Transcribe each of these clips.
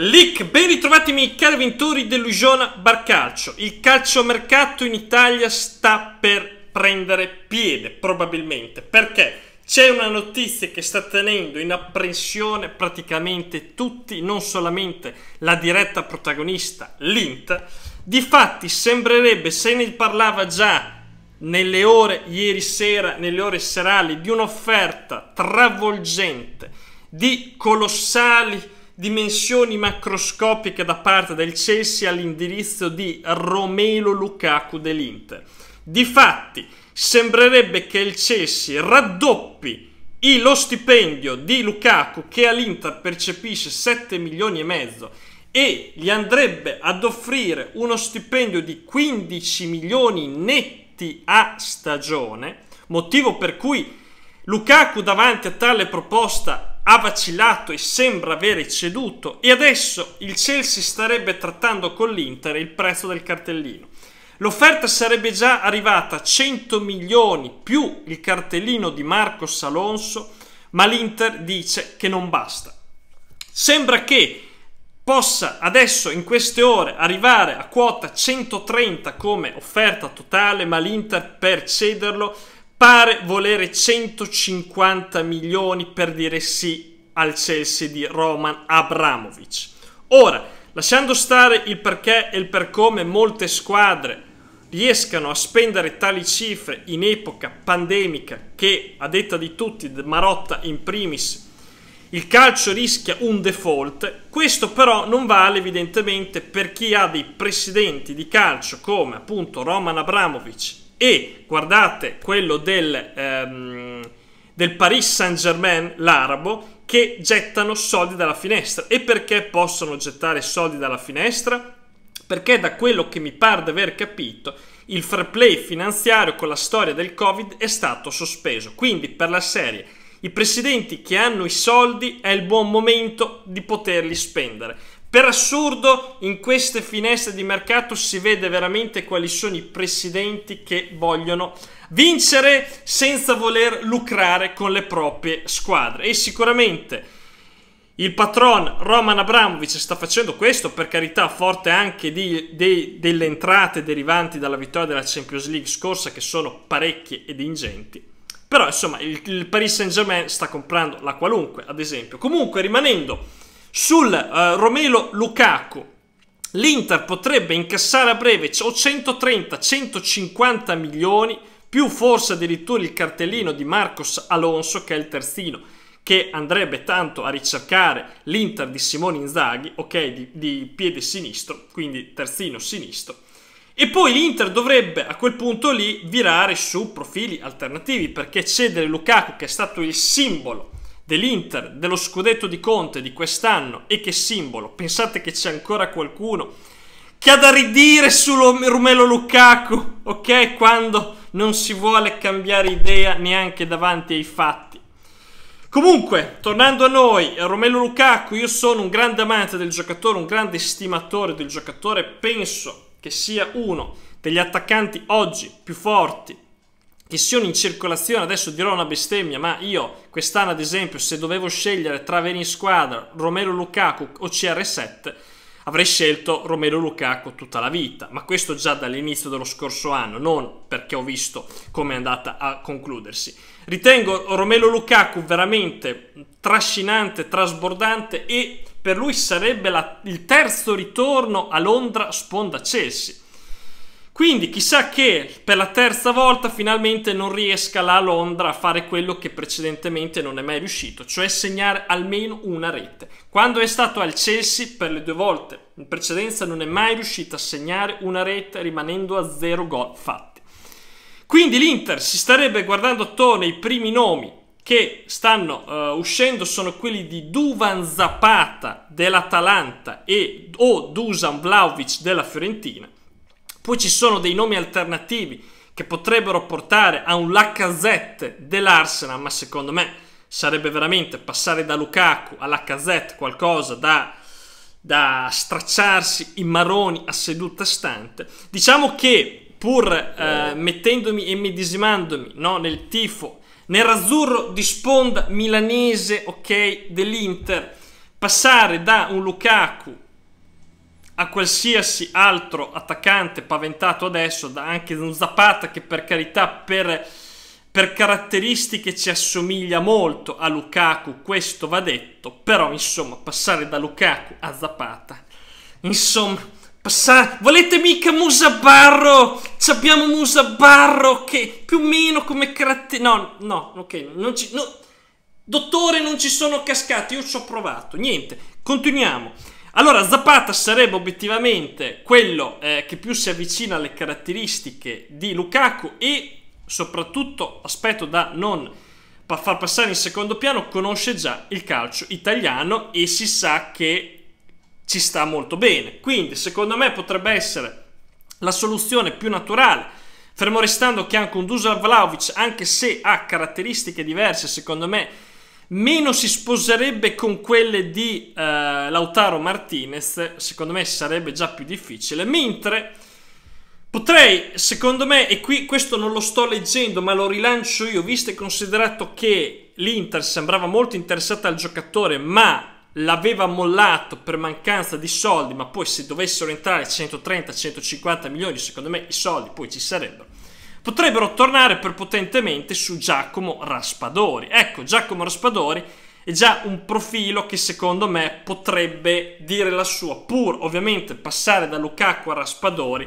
Lick, ben ritrovati miei cari vintori dell'Usiona Barcalcio. Il calciomercato in Italia sta per prendere piede, probabilmente. Perché? C'è una notizia che sta tenendo in apprensione praticamente tutti, non solamente la diretta protagonista, l'Int. Difatti sembrerebbe, se ne parlava già nelle ore ieri sera, nelle ore serali, di un'offerta travolgente, di colossali dimensioni macroscopiche da parte del Chelsea all'indirizzo di Romelo Lukaku dell'Inter. Difatti, sembrerebbe che il Chelsea raddoppi lo stipendio di Lukaku che all'Inter percepisce 7 milioni e mezzo e gli andrebbe ad offrire uno stipendio di 15 milioni netti a stagione, motivo per cui Lukaku davanti a tale proposta ha vacillato e sembra avere ceduto e adesso il Chelsea starebbe trattando con l'Inter il prezzo del cartellino. L'offerta sarebbe già arrivata a 100 milioni più il cartellino di Marcos Alonso, ma l'Inter dice che non basta. Sembra che possa adesso in queste ore arrivare a quota 130 come offerta totale, ma l'Inter per cederlo pare volere 150 milioni per dire sì al Chelsea di Roman Abramovic. Ora, lasciando stare il perché e il per come molte squadre riescano a spendere tali cifre in epoca pandemica che, a detta di tutti, Marotta in primis, il calcio rischia un default, questo però non vale evidentemente per chi ha dei presidenti di calcio come appunto Roman Abramovic e guardate quello del, ehm, del Paris Saint-Germain, l'arabo, che gettano soldi dalla finestra. E perché possono gettare soldi dalla finestra? Perché da quello che mi pare di aver capito, il fair play finanziario con la storia del Covid è stato sospeso. Quindi per la serie, i presidenti che hanno i soldi è il buon momento di poterli spendere. Per assurdo, in queste finestre di mercato si vede veramente quali sono i presidenti che vogliono vincere senza voler lucrare con le proprie squadre. E sicuramente il patron Roman Abramovic sta facendo questo, per carità, forte anche di, di, delle entrate derivanti dalla vittoria della Champions League scorsa, che sono parecchie ed ingenti. Però, insomma, il, il Paris Saint-Germain sta comprando la qualunque, ad esempio. Comunque, rimanendo sul eh, Romelo Lukaku l'Inter potrebbe incassare a breve 130-150 milioni, più forse addirittura il cartellino di Marcos Alonso che è il terzino che andrebbe tanto a ricercare l'Inter di Simone Inzaghi, ok, di, di piede sinistro, quindi terzino sinistro. E poi l'Inter dovrebbe a quel punto lì virare su profili alternativi perché cedere Lukaku, che è stato il simbolo dell'Inter, dello scudetto di Conte di quest'anno e che simbolo, pensate che c'è ancora qualcuno che ha da ridire su Rumelo Lukaku, ok? Quando non si vuole cambiare idea neanche davanti ai fatti. Comunque, tornando a noi, Romelo Lukaku, io sono un grande amante del giocatore, un grande stimatore del giocatore, penso che sia uno degli attaccanti oggi più forti che siano in circolazione, adesso dirò una bestemmia, ma io quest'anno ad esempio se dovevo scegliere tra avere in squadra Romero Lukaku o CR7 avrei scelto Romero Lukaku tutta la vita, ma questo già dall'inizio dello scorso anno, non perché ho visto come è andata a concludersi. Ritengo Romero Lukaku veramente trascinante, trasbordante e per lui sarebbe la, il terzo ritorno a Londra sponda Chelsea quindi chissà che per la terza volta finalmente non riesca la Londra a fare quello che precedentemente non è mai riuscito, cioè segnare almeno una rete. Quando è stato al Chelsea per le due volte in precedenza non è mai riuscito a segnare una rete rimanendo a zero gol fatti. Quindi l'Inter si starebbe guardando attorno ai primi nomi che stanno uh, uscendo sono quelli di Duvan Zapata dell'Atalanta e o Dusan Vlaovic della Fiorentina poi ci sono dei nomi alternativi che potrebbero portare a un Lacazette dell'Arsenal, ma secondo me sarebbe veramente passare da Lukaku a Lacazette qualcosa da, da stracciarsi i maroni a seduta stante. Diciamo che pur eh, mettendomi e medesimandomi no, nel tifo nerazzurro di sponda milanese, ok, dell'Inter, passare da un Lukaku a qualsiasi altro attaccante paventato adesso, da anche un Zapata che per carità per, per caratteristiche ci assomiglia molto a Lukaku, questo va detto, però insomma passare da Lukaku a Zapata, insomma passare... Volete mica Musabarro? Ci Abbiamo Musabarro che più o meno come caratteristiche... No, no, ok, non ci... No. Dottore non ci sono cascate, io ci ho provato, niente, continuiamo. Allora Zapata sarebbe obiettivamente quello eh, che più si avvicina alle caratteristiche di Lukaku e soprattutto aspetto da non far passare in secondo piano, conosce già il calcio italiano e si sa che ci sta molto bene. Quindi secondo me potrebbe essere la soluzione più naturale fermo restando che anche un Dusan Vlaovic, anche se ha caratteristiche diverse, secondo me meno si sposerebbe con quelle di uh, Lautaro Martinez, secondo me sarebbe già più difficile, mentre potrei, secondo me, e qui questo non lo sto leggendo, ma lo rilancio io, visto e considerato che l'Inter sembrava molto interessata al giocatore, ma l'aveva mollato per mancanza di soldi, ma poi se dovessero entrare 130-150 milioni, secondo me i soldi poi ci sarebbero potrebbero tornare prepotentemente su Giacomo Raspadori. Ecco, Giacomo Raspadori è già un profilo che secondo me potrebbe dire la sua, pur ovviamente passare da Lukaku a Raspadori.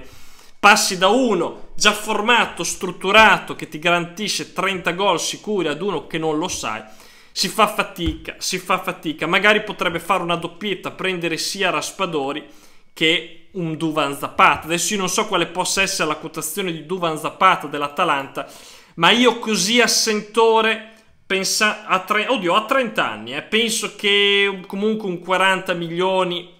Passi da uno già formato, strutturato, che ti garantisce 30 gol sicuri ad uno che non lo sai. Si fa fatica, si fa fatica. Magari potrebbe fare una doppietta, prendere sia Raspadori che un Duvan Zapata. Adesso io non so quale possa essere la quotazione di Duvan Zapata dell'Atalanta, ma io così a sentore pensa, a tre, oddio, a 30 anni, eh, penso che comunque un 40 milioni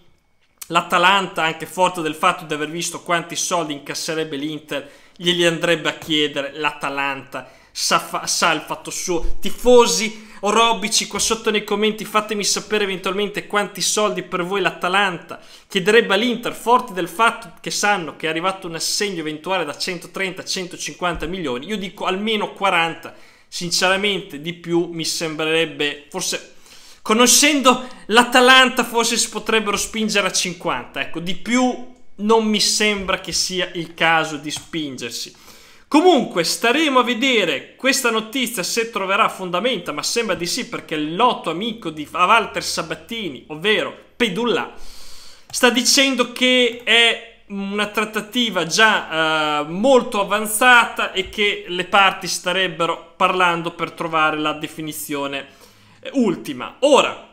l'Atalanta, anche forte del fatto di aver visto quanti soldi incasserebbe l'Inter, glieli andrebbe a chiedere l'Atalanta. Sa, fa, sa il fatto suo, tifosi o Robici qua sotto nei commenti fatemi sapere eventualmente quanti soldi per voi l'Atalanta chiederebbe all'Inter forti del fatto che sanno che è arrivato un assegno eventuale da 130 a 150 milioni io dico almeno 40 sinceramente di più mi sembrerebbe forse conoscendo l'Atalanta forse si potrebbero spingere a 50 ecco di più non mi sembra che sia il caso di spingersi Comunque staremo a vedere questa notizia se troverà fondamenta, ma sembra di sì perché il noto amico di Walter Sabattini, ovvero Pedulla, sta dicendo che è una trattativa già eh, molto avanzata e che le parti starebbero parlando per trovare la definizione ultima. Ora,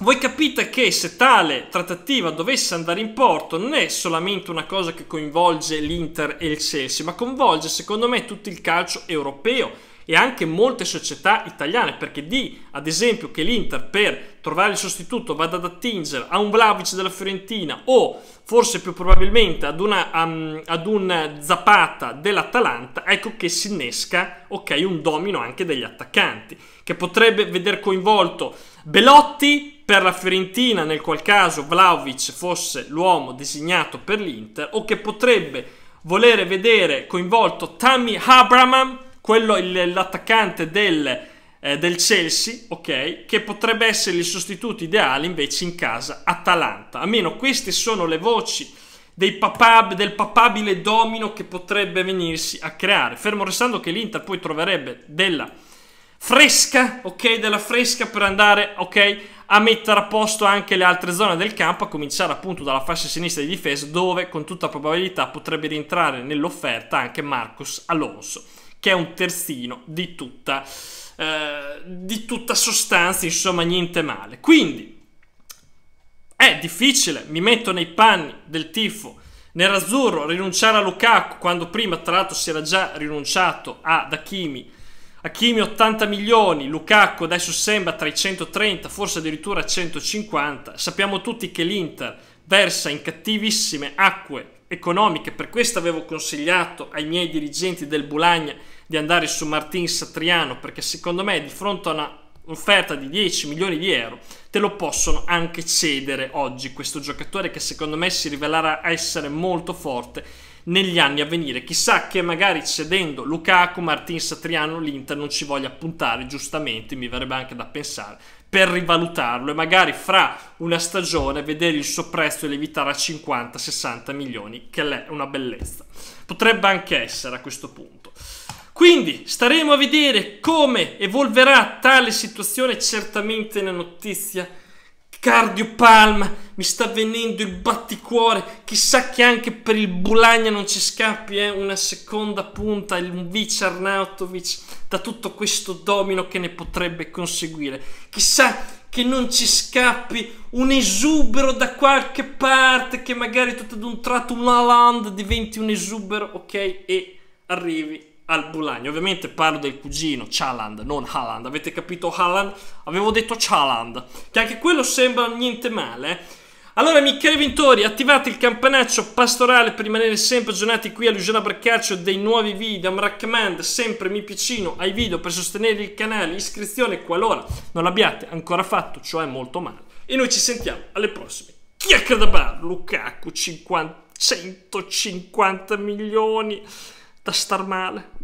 voi capite che se tale trattativa dovesse andare in porto non è solamente una cosa che coinvolge l'Inter e il Chelsea, ma coinvolge secondo me tutto il calcio europeo e anche molte società italiane, perché di, ad esempio, che l'Inter per trovare il sostituto vada ad attingere a un Vlaovic della Fiorentina o forse più probabilmente ad, una, um, ad un Zapata dell'Atalanta, ecco che si innesca okay, un domino anche degli attaccanti, che potrebbe vedere coinvolto Belotti, per la Fiorentina nel qual caso Vlaovic fosse l'uomo designato per l'Inter o che potrebbe volere vedere coinvolto Tammy Abraham, quello l'attaccante del, eh, del, Chelsea, ok, che potrebbe essere il sostituto ideale invece in casa Atalanta. Almeno queste sono le voci papab, del papabile domino che potrebbe venirsi a creare. Fermo restando che l'Inter poi troverebbe della fresca, ok? Della fresca per andare, ok? A mettere a posto anche le altre zone del campo, a cominciare appunto dalla fascia sinistra di difesa, dove con tutta probabilità potrebbe rientrare nell'offerta anche Marcos Alonso, che è un terzino di tutta, eh, di tutta sostanza, insomma, niente male. Quindi è difficile, mi metto nei panni del tifo nerazzurro, rinunciare a Lukaku quando prima tra l'altro si era già rinunciato ad Hakimi Hakimi 80 milioni, Lukaku adesso sembra tra i 130, forse addirittura 150. Sappiamo tutti che l'Inter versa in cattivissime acque economiche, per questo avevo consigliato ai miei dirigenti del Bolagna di andare su Martin Satriano, perché secondo me di fronte a una offerta di 10 milioni di euro, te lo possono anche cedere oggi questo giocatore che secondo me si rivelerà essere molto forte negli anni a venire. Chissà che magari cedendo Lukaku, Martin Satriano, l'Inter non ci voglia puntare, giustamente, mi verrebbe anche da pensare, per rivalutarlo e magari fra una stagione vedere il suo prezzo lievitare a 50-60 milioni, che è una bellezza. Potrebbe anche essere a questo punto. Quindi staremo a vedere come evolverà tale situazione, certamente una notizia cardiopalma, mi sta venendo il batticuore, chissà che anche per il Bulagna non ci scappi eh? una seconda punta, un vice Arnautovic, da tutto questo domino che ne potrebbe conseguire. Chissà che non ci scappi un esubero da qualche parte, che magari tutto ad un tratto un Laland diventi un esubero, ok, e arrivi al Bologna. Ovviamente parlo del cugino Chaland, non Haaland. Avete capito Haaland? Avevo detto Chaland, che anche quello sembra niente male. Allora, Michele Vintori, attivate il campanaccio pastorale per rimanere sempre aggiornati qui a Luciana Braccaccio dei nuovi video. Mi raccomando, sempre mi piccino ai video per sostenere il canale. Iscrizione qualora non l'abbiate ancora fatto, cioè molto male. E noi ci sentiamo alle prossime. Chiacchiere da bar, Lukaku 50, 150 milioni da star male.